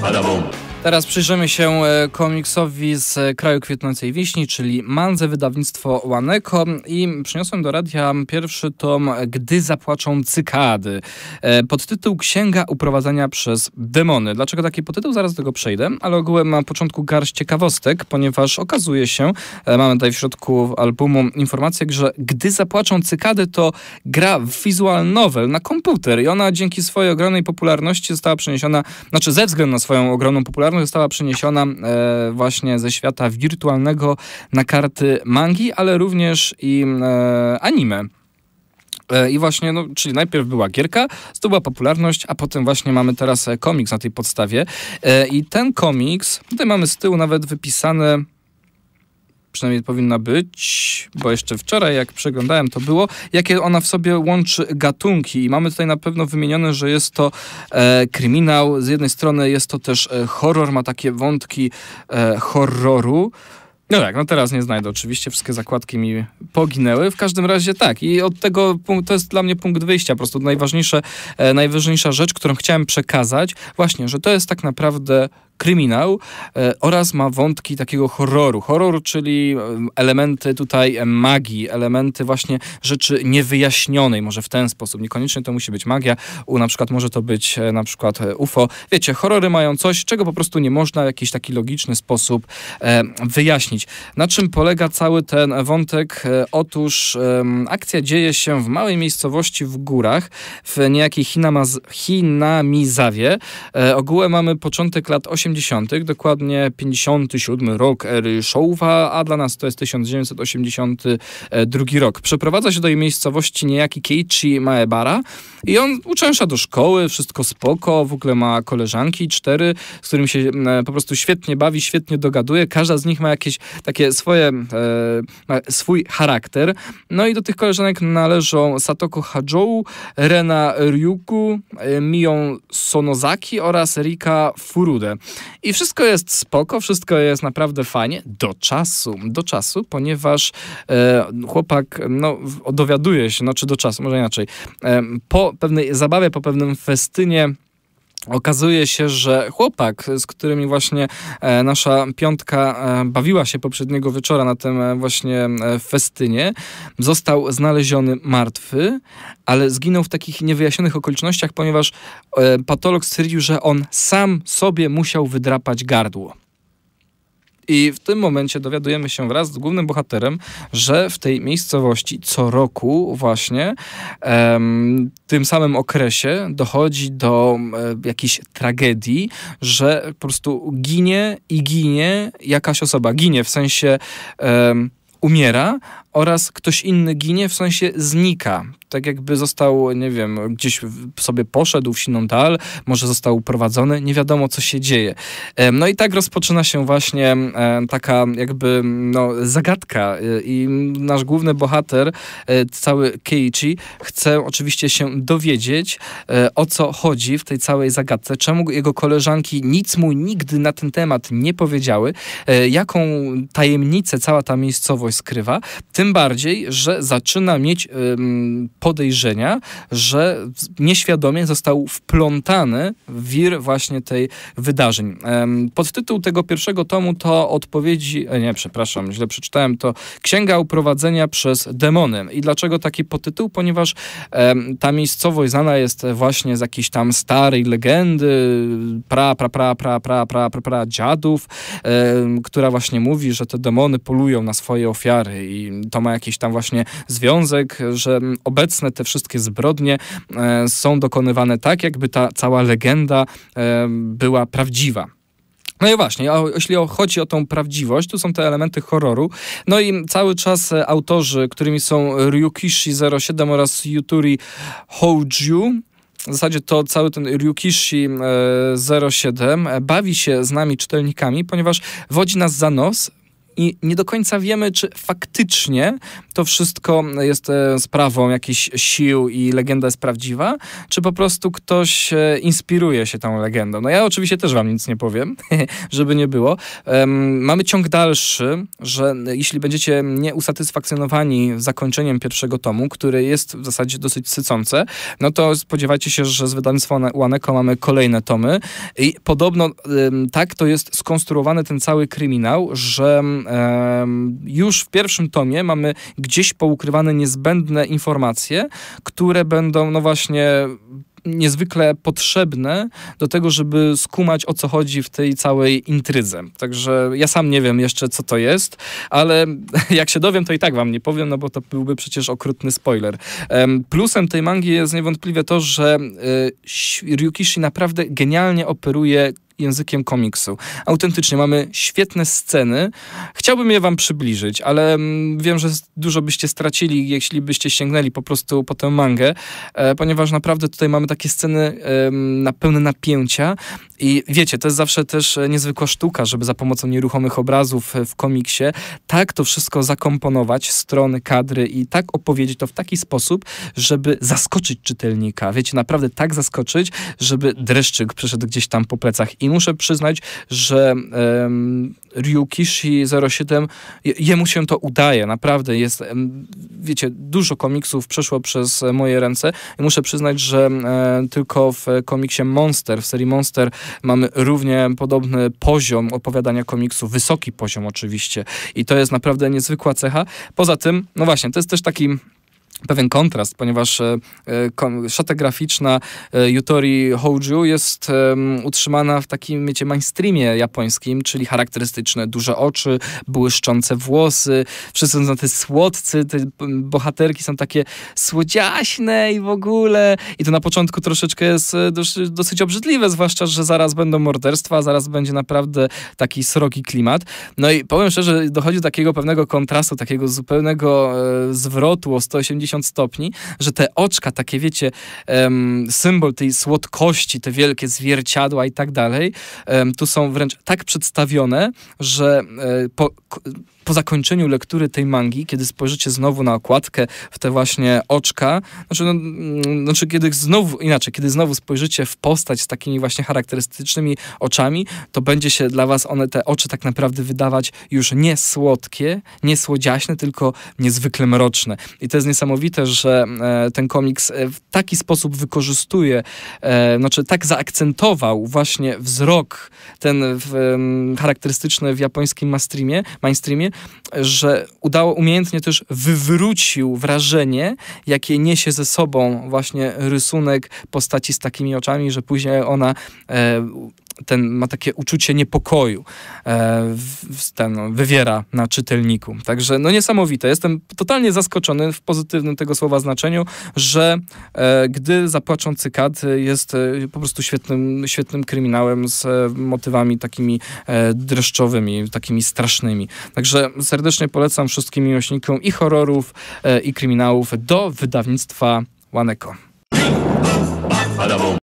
Badabum. Teraz przyjrzymy się e, komiksowi z e, Kraju Kwietnącej Wiśni, czyli Manze, wydawnictwo Łaneko i przyniosłem do radia pierwszy tom Gdy zapłaczą cykady. E, Pod tytuł Księga uprowadzania przez demony. Dlaczego taki podtytuł? Zaraz do tego przejdę, ale ogółem na początku garść ciekawostek, ponieważ okazuje się, mamy tutaj w środku albumu informację, że Gdy zapłaczą cykady to gra w visual novel na komputer i ona dzięki swojej ogromnej popularności została przeniesiona, znaczy ze względu na swoją ogromną popularność popularność została przeniesiona e, właśnie ze świata wirtualnego na karty mangi, ale również i e, anime. E, I właśnie, no, czyli najpierw była gierka, zdobyła popularność, a potem właśnie mamy teraz e, komiks na tej podstawie. E, I ten komiks, tutaj mamy z tyłu nawet wypisane przynajmniej powinna być, bo jeszcze wczoraj, jak przeglądałem, to było, jakie ona w sobie łączy gatunki. I mamy tutaj na pewno wymienione, że jest to e, kryminał, z jednej strony jest to też e, horror, ma takie wątki e, horroru. No tak, no teraz nie znajdę oczywiście, wszystkie zakładki mi poginęły. W każdym razie tak i od tego to jest dla mnie punkt wyjścia, po prostu najważniejsze, e, najważniejsza rzecz, którą chciałem przekazać, właśnie, że to jest tak naprawdę kryminał e, oraz ma wątki takiego horroru. Horror, czyli e, elementy tutaj e, magii, elementy właśnie rzeczy niewyjaśnionej, może w ten sposób. Niekoniecznie to musi być magia, u, na przykład może to być na przykład UFO. Wiecie, horrory mają coś, czego po prostu nie można w jakiś taki logiczny sposób wyjaśnić. Na czym polega cały ten wątek? Otóż akcja dzieje się w małej miejscowości w górach, w niejakiej Chinamaz- Chinamizawie. Ogółem mamy początek lat 80 80., dokładnie 57 rok ery Szołwa, a dla nas to jest 1982 rok. Przeprowadza się do jej miejscowości niejaki Keiichi Maebara i on uczęsza do szkoły, wszystko spoko, w ogóle ma koleżanki cztery, z którymi się e, po prostu świetnie bawi, świetnie dogaduje. Każda z nich ma jakieś takie swoje, e, swój charakter. No i do tych koleżanek należą Satoko Hajou, Rena Ryuku, e, Mion Sonozaki oraz Rika Furude. I wszystko jest spoko, wszystko jest naprawdę fajnie do czasu, do czasu, ponieważ e, chłopak no, dowiaduje się, no czy do czasu, może inaczej, e, po pewnej zabawie, po pewnym festynie Okazuje się, że chłopak, z którymi właśnie e, nasza piątka e, bawiła się poprzedniego wieczora na tym e, właśnie festynie, został znaleziony martwy, ale zginął w takich niewyjaśnionych okolicznościach, ponieważ patolog stwierdził, że on sam sobie musiał wydrapać gardło. I w tym momencie dowiadujemy się wraz z głównym bohaterem, że w tej miejscowości co roku właśnie em, tym samym okresie dochodzi do jakiejś tragedii, że po prostu ginie i ginie jakaś osoba. Ginie w sensie em, umiera, oraz ktoś inny ginie, w sensie znika. Tak jakby został, nie wiem, gdzieś sobie poszedł w siną dal, może został uprowadzony, nie wiadomo co się dzieje. No i tak rozpoczyna się właśnie taka jakby no, zagadka e, i nasz główny bohater, e, cały Keiichi, chce oczywiście się dowiedzieć e, o co chodzi w tej całej zagadce, czemu jego koleżanki nic mu nigdy na ten temat nie powiedziały, jaką tajemnicę cała ta miejscowość skrywa, tym bardziej, że zaczyna mieć podejrzenia, że nieświadomie został wplątany w wir właśnie tej wydarzeń. Podtytuł tego pierwszego tomu to odpowiedzi, e, nie, przepraszam, źle przeczytałem, to Księga Uprowadzenia przez demony. I dlaczego taki podtytuł? Ponieważ ta miejscowość znana jest właśnie z jakiejś tam starej legendy, pra, pra, pra, pra, pra, pra, pra, pra dziadów, która właśnie mówi, że te demony polują na swoje ofiary i to ma jakiś tam właśnie związek, że obecne te wszystkie zbrodnie e, są dokonywane tak, jakby ta cała legenda e, była prawdziwa. No i właśnie, jeśli chodzi o tą prawdziwość, tu są te elementy horroru. No i cały czas e, autorzy, którymi są Ryukishi 07 oraz Yuturi Hojiu, w zasadzie to cały ten Ryukishi 07 bawi się z nami czytelnikami, ponieważ wodzi nas za nos, i nie do końca wiemy, czy faktycznie to wszystko jest e, sprawą jakichś sił i legenda jest prawdziwa, czy po prostu ktoś e, inspiruje się tą legendą. No ja oczywiście też wam nic nie powiem, żeby nie było. mamy ciąg dalszy, że jeśli będziecie nieusatysfakcjonowani zakończeniem pierwszego tomu, który jest w zasadzie dosyć sycące, no to spodziewajcie się, że z wydawnictwa Łaneko mamy kolejne tomy i podobno tak to jest skonstruowany ten cały kryminał, że już w pierwszym tomie mamy gdzieś poukrywane niezbędne informacje, które będą, no właśnie, niezwykle potrzebne do tego, żeby skumać o co chodzi w tej całej intrydze. Także ja sam nie wiem jeszcze, co to jest, ale jak się dowiem, to i tak wam nie powiem, no bo to byłby przecież okrutny spoiler. Plusem tej mangi jest niewątpliwie to, że y, Ryukishi naprawdę genialnie operuje językiem komiksu. Autentycznie mamy świetne sceny. Chciałbym je wam przybliżyć, ale mm, wiem, że dużo byście stracili, jeśli byście sięgnęli po prostu po tę mangę, e, ponieważ naprawdę tutaj mamy takie sceny na pełne napięcia i wiecie, to jest zawsze też e, niezwykła sztuka, żeby za pomocą nieruchomych obrazów e, w komiksie tak to wszystko zakomponować, strony, kadry i tak opowiedzieć to w taki sposób, żeby zaskoczyć czytelnika. Wiecie, naprawdę tak zaskoczyć, żeby dreszczyk przeszedł gdzieś tam po plecach i muszę przyznać, że um, Ryukishi 07, jemu się to udaje, naprawdę jest, wiecie, dużo komiksów przeszło przez moje ręce i muszę przyznać, że tylko w komiksie Monster, w serii Monster mamy równie podobny poziom opowiadania komiksu, wysoki poziom oczywiście i to jest naprawdę niezwykła cecha. Poza tym, no właśnie, to jest też taki pewien kontrast, ponieważ e, e, szata graficzna e, Yutori Hoju jest utrzymana w takim, wiecie, mainstreamie japońskim, czyli charakterystyczne duże oczy, błyszczące włosy, wszyscy są te słodcy, te bohaterki są takie słodziaśne i w ogóle. I to na początku troszeczkę jest dosyć, dosyć obrzydliwe, zwłaszcza, że zaraz będą morderstwa, zaraz będzie naprawdę taki srogi klimat. No i powiem szczerze, dochodzi do takiego pewnego kontrastu, takiego zupełnego zwrotu o 180 stopni, że te oczka, takie wiecie, symbol tej słodkości, te wielkie zwierciadła i tak dalej, tu są wręcz tak przedstawione, że e, po po zakończeniu lektury tej mangi, kiedy spojrzycie znowu na okładkę w te właśnie oczka, znaczy, no, mm, znaczy kiedy znowu, inaczej, kiedy znowu spojrzycie w postać z takimi właśnie charakterystycznymi oczami, to będzie się dla was one, te oczy tak naprawdę wydawać już nie słodkie, nie słodziaśne, tylko niezwykle mroczne. I to jest niesamowite, że e, ten komiks e, w taki sposób wykorzystuje, e, znaczy tak zaakcentował właśnie wzrok ten w, charakterystyczny w japońskim mainstreamie, mainstreamie że udało umiejętnie też wywrócił wrażenie, jakie niesie ze sobą właśnie rysunek postaci z takimi oczami, że później ona e, ten ma takie uczucie niepokoju, e, ten no, wywiera na czytelniku. Także no niesamowite. Jestem totalnie zaskoczony w pozytywnym tego słowa znaczeniu, że e, gdy Zapłaczą cykady jest e, po prostu świetnym, świetnym kryminałem z e, motywami takimi e, dreszczowymi, takimi strasznymi. Także serdecznie polecam wszystkim miłośnikom i horrorów, e, i kryminałów do wydawnictwa Łaneko.